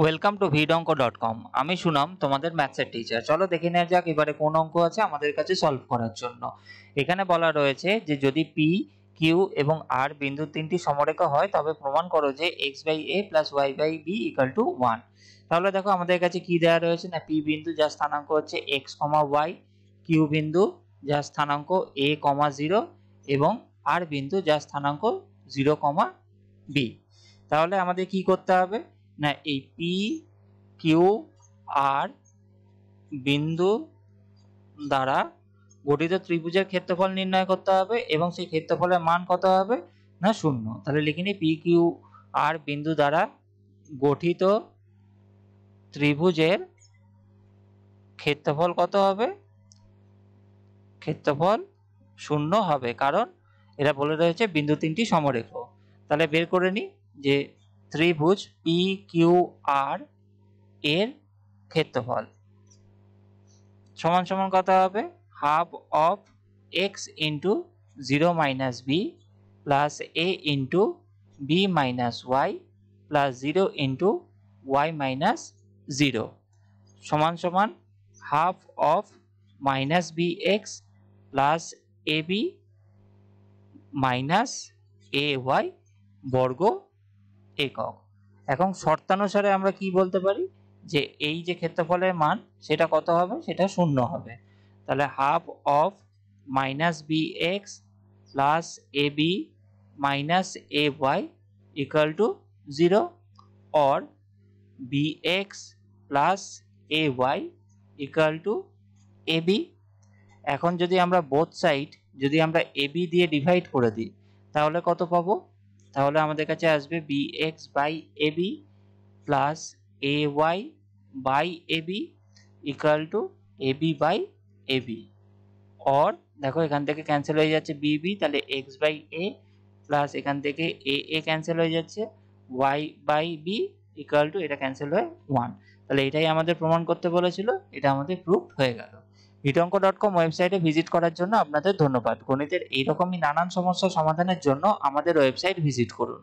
welcome to ভিড অঙ্ক dot com আমি সুনাম তোমাদের ম্যাথসের টিচার চলো দেখে নেওয়া যাক এবারে কোন অঙ্ক আছে আমাদের কাছে সলভ করার জন্য এখানে বলা রয়েছে যে যদি পি কিউ এবং আর বিন্দু তিনটি সমরেখা হয় তবে প্রমাণ করো যে X by A plus Y by B equal to one তাহলে দেখো আমাদের কাছে কি দেওয়া রয়েছে না পি বিন্দু যার স্থানাঙ্ক হচ্ছে এক্স কমা ওয়াই কিউ বিন্দু যার স্থানাঙ্ক এ কমা জিরো এবং আর বিন্দু যার স্থানাঙ্ক জিরো কমা বি তাহলে আমাদের কি করতে হবে না এই পি কিউ আর বিন্দু দ্বারা গঠিত ত্রিভুজের ক্ষেত্রফল নির্ণয় করতে হবে এবং সেই ক্ষেত্রফলের মান কত হবে না শূন্য তাহলে লিখে নিই পি কিউ আর বিন্দু দ্বারা গঠিত ত্রিভুজের ক্ষেত্রফল কত হবে ক্ষেত্রফল শূন্য হবে কারণ এরা বলে রয়েছে বিন্দু তিনটি সমরেখ তাহলে বের করে নিই যে ত্রিভুজ পি কিউ আর এর ক্ষেত্রফল সমান সমান কত হবে half of X into zero minus B plus A into B minus Y plus zero into Y minus zero সমান সমান half of minus B X plus A B minus A Y বর্গ একক এখন শর্তানুসারে আমরা কি বলতে পারি যে এই যে ক্ষেত্রফলের মান সেটা কত হবে সেটা শূন্য হবে তাহলে half of minus B X plus A B minus A Y equal to zero or B X plus A Y equal to A B এখন যদি আমরা বোথ সাইড যদি আমরা এ বি দিয়ে ডিভাইড করে দিই তাহলে কত পাবো তাহলে আমাদের কাছে আসবে B X by A B plus A Y by A B equal to A B by A B or দেখো এখান থেকে ক্যান্সেল হয়ে যাচ্ছে বি বি তাহলে এক্স বাই এ প্লাস এখান থেকে এ এ ক্যান্সেল হয়ে যাচ্ছে Y by B equal to এটা ক্যান্সেল হয়ে ওয়ান তাহলে এটাই আমাদের প্রমাণ করতে বলেছিল এটা আমাদের প্রুফ হয়ে গেল ভিটঙ্ক ডট কম ওয়েবসাইটে ভিজিট করার জন্য আপনাদের ধন্যবাদ গণিতের এইরকমই নানান সমস্যা সমাধানের জন্য আমাদের ওয়েবসাইট ভিজিট করুন